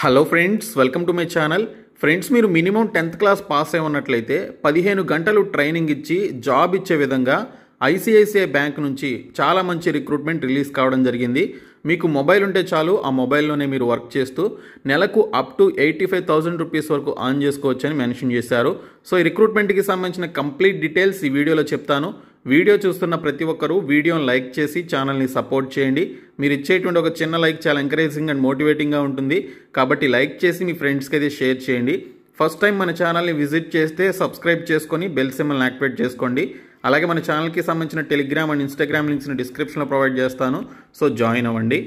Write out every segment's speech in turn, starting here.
hello friends welcome to my channel friends మీరు minimum tenth class pass అయి ఉన్నట్లయితే పదిహేను గంటలు ట్రైనింగ్ ఇచ్చి జాబ్ ఇచ్చే విధంగా ఐసిఐసిఐ బ్యాంక్ నుంచి చాలా మంచి రిక్రూట్మెంట్ రిలీజ్ కావడం జరిగింది మీకు మొబైల్ ఉంటే చాలు ఆ మొబైల్లోనే మీరు వర్క్ చేస్తూ నెలకు up to eighty five thousand rupees వరకు ఆన్ చేసుకోవచ్చని మెన్షన్ చేశారు సో ఈ రిక్రూట్మెంట్కి సంబంధించిన కంప్లీట్ డీటెయిల్స్ ఈ వీడియోలో చెప్తాను వీడియో చూస్తున్న ప్రతి ఒక్కరూ వీడియోని లైక్ చేసి ఛానల్ని సపోర్ట్ చేయండి మీరు ఇచ్చేటువంటి ఒక చిన్న లైక్ చాలా ఎంకరేజింగ్ అండ్ మోటివేటింగ్గా ఉంటుంది కాబట్టి లైక్ చేసి మీ ఫ్రెండ్స్కి అయితే షేర్ చేయండి ఫస్ట్ టైం మన ఛానల్ని విజిట్ చేస్తే సబ్స్క్రైబ్ చేసుకొని బెల్ సిమ్మల్ని యాక్టివేట్ చేసుకోండి అలాగే మన ఛానల్కి సంబంధించిన టెలిగ్రామ్ అండ్ ఇన్స్టాగ్రామ్ లింక్స్ని డిస్క్రిప్షన్లో ప్రొవైడ్ చేస్తాను సో జాయిన్ అవ్వండి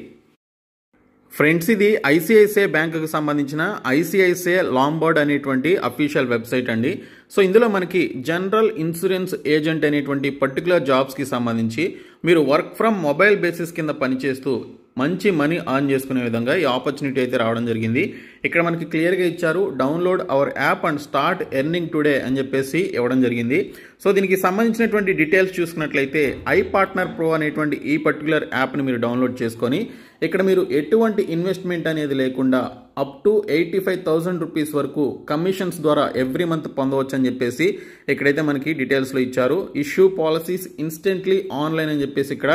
ఫ్రెండ్స్ ఇది ఐసిఐసిఐ బ్యాంకుకి సంబంధించిన ఐసిఐసిఐ లాంబర్డ్ అనేటువంటి అఫీషియల్ వెబ్సైట్ అండి సో ఇందులో మనకి జనరల్ ఇన్సూరెన్స్ ఏజెంట్ అనేటువంటి పర్టికులర్ జాబ్స్కి సంబంధించి మీరు వర్క్ ఫ్రమ్ మొబైల్ బేసిస్ కింద పనిచేస్తూ మంచి మనీ ఆన్ చేసుకునే విధంగా ఈ ఆపర్చునిటీ అయితే రావడం జరిగింది ఇక్కడ మనకి క్లియర్గా ఇచ్చారు download our app and start earning today అని చెప్పేసి ఇవ్వడం జరిగింది సో దీనికి సంబంధించినటువంటి డీటెయిల్స్ చూసుకున్నట్లయితే ఐ పార్ట్నర్ ప్రో అనేటువంటి ఈ పర్టికులర్ యాప్ని మీరు డౌన్లోడ్ చేసుకొని ఇక్కడ మీరు ఎటువంటి ఇన్వెస్ట్మెంట్ అనేది లేకుండా up to eighty five thousand rupees వరకు కమిషన్స్ ద్వారా ఎవ్రీ మంత్ పొందవచ్చు అని చెప్పేసి ఇక్కడైతే మనకి డీటెయిల్స్లో ఇచ్చారు ఇష్యూ పాలసీస్ ఇన్స్టెంట్లీ ఆన్లైన్ అని చెప్పేసి ఇక్కడ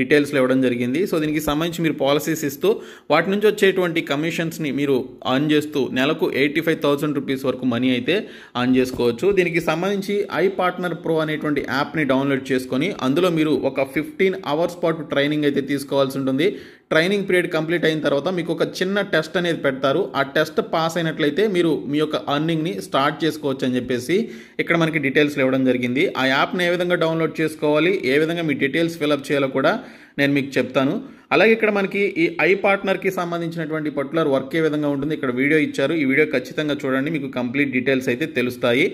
డీటెయిల్స్లో ఇవ్వడం జరిగింది సో దీనికి సంబంధించి మీరు పాలసీస్ ఇస్తూ వాటి నుంచి వచ్చేటువంటి కమిషన్స్ని మీరు ఆన్ చేస్తూ నెలకు ఎయిటీ ఫైవ్ థౌజండ్ రూపీస్ వరకు మనీ అయితే ఆన్ చేసుకోవచ్చు దీనికి సంబంధించి ఐ పార్ట్నర్ ప్రో అనేటువంటి యాప్ని డౌన్లోడ్ చేసుకొని అందులో మీరు ఒక ఫిఫ్టీన్ అవర్స్ పాటు ట్రైనింగ్ అయితే తీసుకోవాల్సి ఉంటుంది ట్రైనింగ్ పీరియడ్ కంప్లీట్ అయిన తర్వాత మీకు ఒక చిన్న టెస్ట్ అనేది పెడతారు ఆ టెస్ట్ పాస్ అయినట్లయితే మీరు మీ యొక్క అర్నింగ్ని స్టార్ట్ చేసుకోవచ్చు అని చెప్పేసి ఇక్కడ మనకి డీటెయిల్స్ ఇవ్వడం జరిగింది ఆ యాప్ని ఏ విధంగా డౌన్లోడ్ చేసుకోవాలి ఏ విధంగా మీ డీటెయిల్స్ ఫిలప్ చేయాలో కూడా నేను మీకు చెప్తాను అలాగే ఇక్కడ మనకి ఈ ఐ పార్ట్నర్కి సంబంధించినటువంటి పర్టికులర్ వర్క్ ఏ విధంగా ఉంటుంది ఇక్కడ వీడియో ఇచ్చారు ఈ వీడియో ఖచ్చితంగా చూడండి మీకు కంప్లీట్ డీటెయిల్స్ అయితే తెలుస్తాయి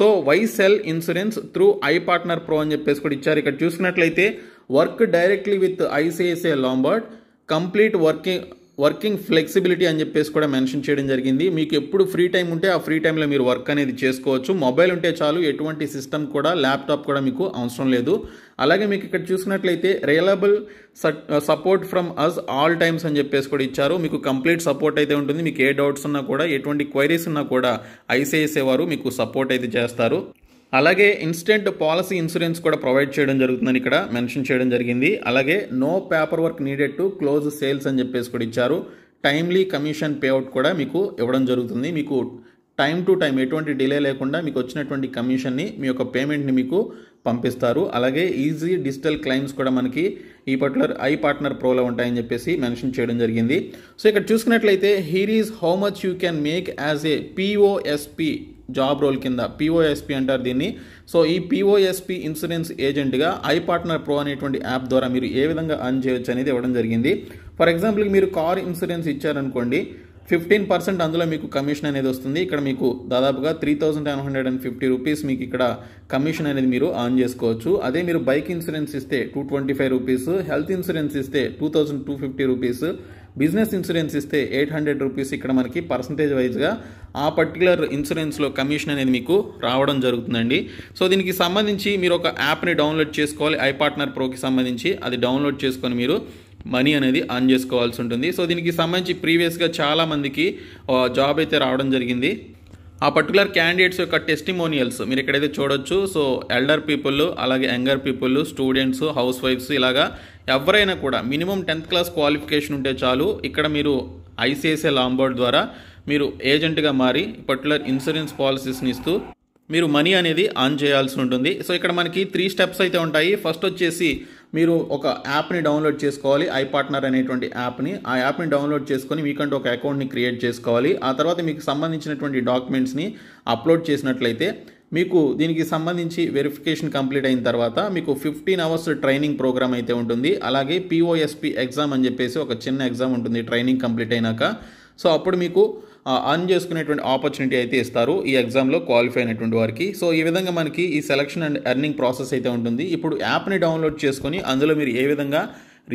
so why sell insurance through I Partner Pro అని చెప్పేసి కూడా ఇచ్చారు ఇక్కడ చూసుకున్నట్లయితే work directly with ICICI Lombard complete working working flexibility అని చెప్పేసి కూడా మెన్షన్ చేయడం జరిగింది మీకు ఎప్పుడు ఫ్రీ టైం ఉంటే ఆ ఫ్రీ టైంలో మీరు వర్క్ అనేది చేసుకోవచ్చు మొబైల్ ఉంటే చాలు ఎటువంటి సిస్టమ్ కూడా ల్యాప్టాప్ కూడా మీకు అవసరం లేదు అలాగే మీకు ఇక్కడ చూసుకున్నట్లయితే reliable support from us all times అని చెప్పేసి కూడా ఇచ్చారు మీకు కంప్లీట్ సపోర్ట్ అయితే ఉంటుంది మీకు ఏ డౌట్స్ ఉన్నా కూడా ఎటువంటి క్వైరీస్ ఉన్నా కూడా ఐసీఐసీ వారు మీకు సపోర్ట్ అయితే చేస్తారు అలాగే ఇన్స్టెంట్ పాలసీ ఇన్సూరెన్స్ కూడా ప్రొవైడ్ చేయడం జరుగుతుందని ఇక్కడ మెన్షన్ చేయడం జరిగింది అలాగే no paper work needed to close sales అని చెప్పేసి కూడా ఇచ్చారు టైమ్లీ కమిషన్ పేఅవుట్ కూడా మీకు ఇవ్వడం జరుగుతుంది మీకు టైం టు టైం ఎటువంటి డిలే లేకుండా మీకు వచ్చినటువంటి కమిషన్ని మీ యొక్క పేమెంట్ని మీకు పంపిస్తారు అలాగే ఈజీ డిజిటల్ క్లైమ్స్ కూడా మనకి ఈ పర్టికులర్ ఐ పార్ట్నర్ ప్రోలో ఉంటాయని చెప్పేసి మెన్షన్ చేయడం జరిగింది సో ఇక్కడ చూసుకున్నట్లయితే here is how much you can make as a POSP job role కింద పిఓఎస్పి అంటారు దీన్ని సో ఈ పిఓఎస్పి ఇన్సూరెన్స్ ఏజెంట్గా ఐ పార్ట్నర్ ప్రో అనేటువంటి యాప్ ద్వారా మీరు ఏ విధంగా అర్న్ చేయొచ్చు అనేది ఇవ్వడం జరిగింది ఫర్ ఎగ్జాంపుల్ మీరు కార్ ఇన్సూరెన్స్ ఇచ్చారనుకోండి ఫిఫ్టీన్ పర్సెంట్ అందులో మీకు కమిషన్ అనేది వస్తుంది ఇక్కడ మీకు దాదాపుగా three thousand nine hundred and fifty rupees మీకు ఇక్కడ కమిషన్ అనేది మీరు ఆన్ చేసుకోవచ్చు అదే మీరు బైక్ ఇన్సూరెన్స్ ఇస్తే two twenty five rupees health insurance ఇస్తే two thousand two fifty rupees business insurance ఇస్తే ఎయిట్ హండ్రెడ్ రూపీస్ ఇక్కడ మనకి పర్సంటేజ్ వైజ్గా ఆ పర్టికులర్ ఇన్సూరెన్స్లో కమిషన్ అనేది మీకు రావడం జరుగుతుందండి సో దీనికి సంబంధించి మీరు ఒక యాప్ని డౌన్లోడ్ చేసుకోవాలి ఐ పార్ట్నర్ ప్రోకి సంబంధించి అది డౌన్లోడ్ చేసుకొని మీరు మనీ అనేది ఆన్ చేసుకోవాల్సి ఉంటుంది సో దీనికి సంబంధించి ప్రీవియస్గా చాలామందికి జాబ్ అయితే రావడం జరిగింది ఆ పర్టికులర్ క్యాండిడేట్స్ యొక్క టెస్టిమోనియల్స్ మీరు ఎక్కడైతే చూడొచ్చు సో ఎల్డర్ పీపుల్ అలాగే యంగర్ పీపుల్ స్టూడెంట్స్ హౌస్ వైఫ్స్ ఇలాగా ఎవరైనా కూడా మినిమం టెన్త్ క్లాస్ క్వాలిఫికేషన్ ఉంటే చాలు ఇక్కడ మీరు ఐసిఐసిఐ లాంబోర్డ్ ద్వారా మీరు ఏజెంట్గా మారి పర్టికులర్ ఇన్సూరెన్స్ పాలసీస్ని ఇస్తూ మీరు మనీ అనేది ఆన్ చేయాల్సి ఉంటుంది సో ఇక్కడ మనకి త్రీ స్టెప్స్ అయితే ఉంటాయి ఫస్ట్ వచ్చేసి మీరు ఒక యాప్ని డౌన్లోడ్ చేసుకోవాలి ఐ పార్ట్నర్ అనేటువంటి యాప్ని ఆ యాప్ని డౌన్లోడ్ చేసుకొని మీకంటూ ఒక అకౌంట్ని క్రియేట్ చేసుకోవాలి ఆ తర్వాత మీకు సంబంధించినటువంటి డాక్యుమెంట్స్ని అప్లోడ్ చేసినట్లయితే మీకు దీనికి సంబంధించి వెరిఫికేషన్ కంప్లీట్ అయిన తర్వాత మీకు ఫిఫ్టీన్ అవర్స్ ట్రైనింగ్ ప్రోగ్రామ్ అయితే ఉంటుంది అలాగే పిఓఎస్పి ఎగ్జామ్ అని చెప్పేసి ఒక చిన్న ఎగ్జామ్ ఉంటుంది ట్రైనింగ్ కంప్లీట్ అయినాక సో అప్పుడు మీకు అర్న్ చేసుకునేటువంటి ఆపర్చునిటీ అయితే ఇస్తారు ఈ ఎగ్జామ్లో క్వాలిఫై అయినటువంటి వారికి సో ఈ విధంగా మనకి ఈ సెలక్షన్ అండ్ ఎర్నింగ్ ప్రాసెస్ అయితే ఉంటుంది ఇప్పుడు యాప్ని డౌన్లోడ్ చేసుకొని అందులో మీరు ఏ విధంగా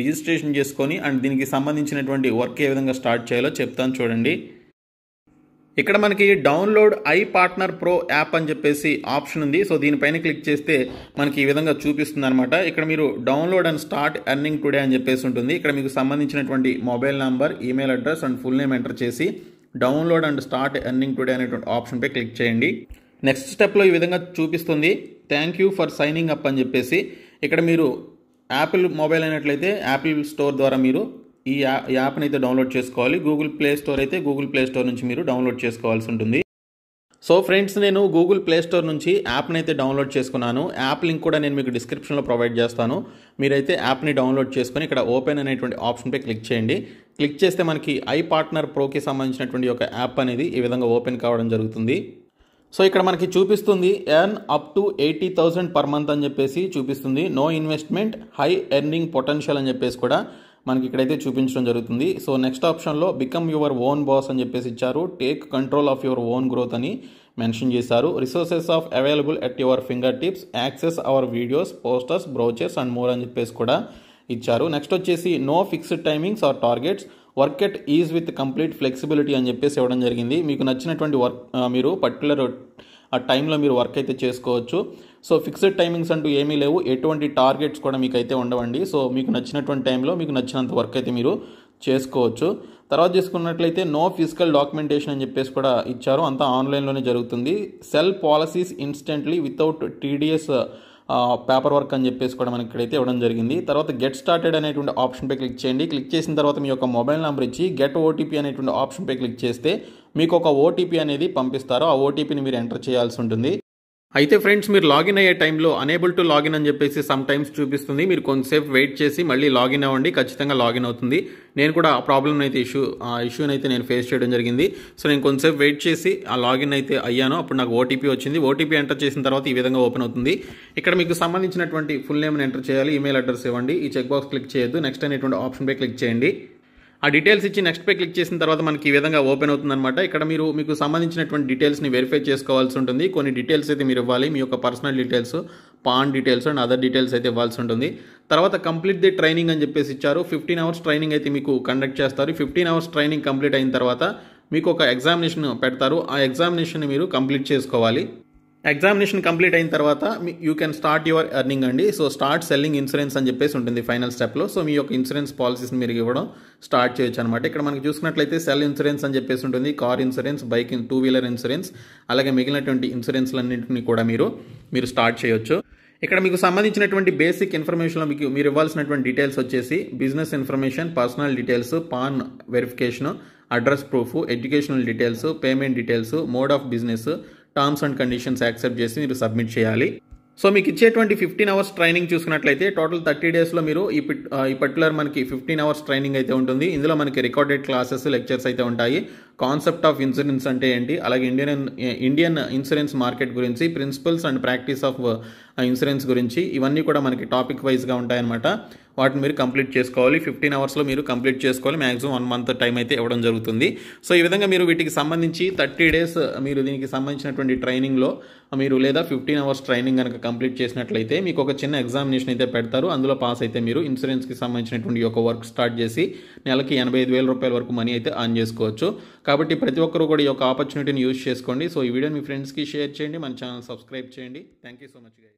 రిజిస్ట్రేషన్ చేసుకొని అండ్ దీనికి సంబంధించినటువంటి వర్క్ ఏ విధంగా స్టార్ట్ చేయాలో చెప్తాను చూడండి ఇక్కడ మనకి download I Partner Pro app అని చెప్పేసి ఆప్షన్ ఉంది సో దీనిపైన క్లిక్ చేస్తే మనకి ఈ విధంగా చూపిస్తుంది అనమాట ఇక్కడ మీరు download and start earning today అని చెప్పేసి ఉంటుంది ఇక్కడ మీకు సంబంధించినటువంటి mobile number email address and full name enter చేసి download and start earning today అనేటువంటి ఆప్షన్పై క్లిక్ చేయండి నెక్స్ట్ స్టెప్లో ఈ విధంగా చూపిస్తుంది thank you for signing up అని చెప్పేసి ఇక్కడ మీరు యాపిల్ మొబైల్ అయినట్లయితే యాపిల్ స్టోర్ ద్వారా మీరు ఈ యాప్ని అయితే డౌన్లోడ్ చేసుకోవాలి గూగుల్ ప్లే స్టోర్ అయితే గూగుల్ ప్లే స్టోర్ నుంచి మీరు డౌన్లోడ్ చేసుకోవాల్సి ఉంటుంది సో ఫ్రెండ్స్ నేను గూగుల్ ప్లే స్టోర్ నుంచి యాప్ని అయితే డౌన్లోడ్ చేసుకున్నాను యాప్ లింక్ కూడా నేను మీకు డిస్క్రిప్షన్లో ప్రొవైడ్ చేస్తాను మీరైతే యాప్ని డౌన్లోడ్ చేసుకొని ఇక్కడ ఓపెన్ అనేటువంటి ఆప్షన్పై క్లిక్ చేయండి క్లిక్ చేస్తే మనకి ఐ పార్ట్నర్ ప్రోకి సంబంధించినటువంటి ఒక యాప్ అనేది ఈ విధంగా ఓపెన్ కావడం జరుగుతుంది సో ఇక్కడ మనకి చూపిస్తుంది earn up to eighty thousand per month అని చెప్పేసి చూపిస్తుంది no investment high earning potential అని చెప్పేసి కూడా మనకి ఇక్కడైతే చూపించడం జరుగుతుంది సో నెక్స్ట్ ఆప్షన్లో బికమ్ యువర్ ఓన్ బాస్ అని చెప్పేసి ఇచ్చారు take control of your own growth అని మెన్షన్ చేశారు resources of available at your fingertips access our videos posters brochures and more అని చెప్పేసి కూడా ఇచ్చారు నెక్స్ట్ వచ్చేసి no fixed timings or targets work at ease with complete flexibility అని చెప్పేసి ఇవ్వడం జరిగింది మీకు నచ్చినటువంటి వర్క్ మీరు పర్టికులర్ ఆ టైంలో మీరు వర్క్ అయితే చేసుకోవచ్చు సో ఫిక్స్డ్ టైమింగ్స్ అంటూ ఏమీ లేవు ఎటువంటి టార్గెట్స్ కూడా మీకు అయితే ఉండవండి సో మీకు నచ్చినటువంటి టైంలో మీకు నచ్చినంత వర్క్ అయితే మీరు చేసుకోవచ్చు తర్వాత చేసుకున్నట్లయితే నో ఫిజికల్ డాక్యుమెంటేషన్ అని చెప్పేసి కూడా ఇచ్చారు అంతా ఆన్లైన్లోనే జరుగుతుంది sell policies instantly without TDS paper work అని చెప్పేసి కూడా మనకి ఇక్కడైతే ఇవ్వడం జరిగింది తర్వాత గెట్ స్టార్టెడ్ అనేటువంటి ఆప్షన్పై క్లిక్ చేయండి క్లిక్ చేసిన తర్వాత మీ యొక్క మొబైల్ నెంబర్ ఇచ్చి గెట్ ఓటీపీ అనేటువంటి ఆప్షన్పై క్లిక్ చేస్తే మీకు ఒక ఓటీపీ అనేది పంపిస్తారు ఆ ఓటీపీని మీరు ఎంటర్ చేయాల్సి ఉంటుంది అయితే ఫ్రెండ్స్ మీరు లాగిన్ అయ్యే టైంలో అనేబుల్ టు లాగిన్ అని చెప్పేసి సమ్ టైమ్స్ చూపిస్తుంది మీరు కొంతసేపు వెయిట్ చేసి మళ్ళీ లాగిన్ అవ్వండి ఖచ్చితంగా లాగిన్ అవుతుంది నేను కూడా ఆ ప్రాబ్లం అయితే ఇష్యూ ఆ ఇష్యూని అయితే నేను ఫేస్ చేయడం జరిగింది సో నేను కొంతసేపు వెయిట్ చేసి ఆ లాగిన్ అయితే అయ్యాను అప్పుడు నాకు ఓటీపీ వచ్చింది ఓటీపీ ఎంటర్ చేసిన తర్వాత ఈ విధంగా ఓపెన్ అవుతుంది ఇక్కడ మీకు సంబంధించినటువంటి ఫుల్ నేమ్ని ఎంటర్ చేయాలి ఈమెయిల్ అడ్రస్ ఇవ్వండి ఈ చెక్ బాక్స్ క్లిక్ చేయొద్దు నెక్స్ట్ అనేటువంటి ఆప్షన్పై క్లిక్ చేయండి ఆ డీటెయిల్స్ ఇచ్చి నెక్స్ట్ పే క్లిక్ చేసిన తర్వాత మనకి ఈ విధంగా ఓపెన్ అనమాట ఇక్కడ మీరు మీకు సంబంధించినటువంటి డీటెయిల్స్ని వెరిఫై చేసుకోవాల్సి ఉంటుంది కొన్ని డీటెయిల్స్ అయితే మీరు ఇవ్వాలి మీ యొక్క personal details PAN details and other details అయితే ఇవ్వాల్సి ఉంటుంది తర్వాత కంప్లీట్ ది ట్రైనింగ్ అని చెప్పేసి ఇచ్చారు ఫిఫ్టీన్ అవర్స్ ట్రైనింగ్ అయితే మీకు కండక్ట్ చేస్తారు ఫిఫ్టీన్ అవర్స్ ట్రైనింగ్ కంప్లీట్ అయిన తర్వాత మీకు ఒక ఎగ్జామినేషన్ పెడతారు ఆ ఎగ్జామినేషన్ మీరు కంప్లీట్ చేసుకోవాలి ఎగ్జామినేషన్ కంప్లీట్ అయిన తర్వాత you can start your earning అండి సో స్టార్ట్ సెల్లింగ్ ఇన్సూరెన్స్ అని చెప్పేసి ఉంటుంది ఫైనల్ స్టెప్లో సో మీ యొక్క ఇన్సూరెన్స్ పాలసీస్ని మీరు ఇవ్వడం స్టార్ట్ చేయొచ్చు అనమాట ఇక్కడ మనకి చూసుకున్నట్లయితే సెల్ ఇన్సూరెన్స్ అని చెప్పేసి ఉంటుంది car insurance bike two wheeler insurance అలాగే మిగిలినటువంటి ఇన్సూరెన్స్లన్నింటినీ కూడా మీరు మీరు స్టార్ట్ చేయొచ్చు ఇక్కడ మీకు సంబంధించినటువంటి బేసిక్ ఇన్ఫర్మేషన్లో మీకు మీరు ఇవ్వాల్సినటువంటి డీటెయిల్స్ వచ్చేసి business information personal details PAN verification address proof educational details payment details mode of business terms and conditions accept చేసి మీరు సబ్మిట్ చేయాలి సో మీకు ఇచ్చేటువంటి ఫిఫ్టీన్ అవర్స్ ట్రైనింగ్ చూసుకున్నట్లయితే టోటల్ థర్టీ డేస్లో మీరు ఈ ఈ పర్టికులర్ మనకి ఫిఫ్టీన్ అవర్స్ ట్రైనింగ్ అయితే ఉంటుంది ఇందులో మనకి రికార్డెడ్ క్లాసెస్ లెక్చర్స్ అయితే ఉంటాయి కాన్సెప్ట్ ఆఫ్ ఇన్సూరెన్స్ అంటే ఏంటి అలాగే ఇండియన్ ఇండియన్ ఇన్సూరెన్స్ మార్కెట్ గురించి principles and practice of insurance గురించి ఇవన్నీ కూడా మనకి టాపిక్ వైజ్గా ఉంటాయన్నమాట వాటిని మీరు కంప్లీట్ చేసుకోవాలి ఫిఫ్టీన్ అవర్స్లో మీరు కంప్లీట్ చేసుకోవాలి మ్యాక్సిమం వన్ మంత్ టైం అయితే ఇవ్వడం జరుగుతుంది సో ఈ విధంగా మీరు వీటికి సంబంధించి థర్టీ డేస్ మీరు దీనికి సంబంధించినటువంటి ట్రైనింగ్లో మీరు లేదా ఫిఫ్టీన్ అవర్స్ ట్రైనింగ్ కనుక కంప్లీట్ చేసినట్లయితే మీకు ఒక చిన్న ఎగ్జామినేషన్ అయితే పెడతారు అందులో పాస్ అయితే మీరు ఇన్సూరెన్స్కి సంబంధించినటువంటి ఒక వర్క్ స్టార్ట్ చేసి నెలకి ఎనభై ఐదు వేల రూపాయల వరకు మనీ అయితే ఆన్ చేసుకోవచ్చు కాబట్టి ప్రతి ఒక్కరు కూడా ఈ యొక్క ఆపర్చునిటీని యూజ్ చేసుకోండి సో ఈ వీడియో మీ ఫ్రెండ్స్కి షేర్ చేయండి మన ఛానల్ సబ్స్క్రైబ్ చేయండి thank you so much guy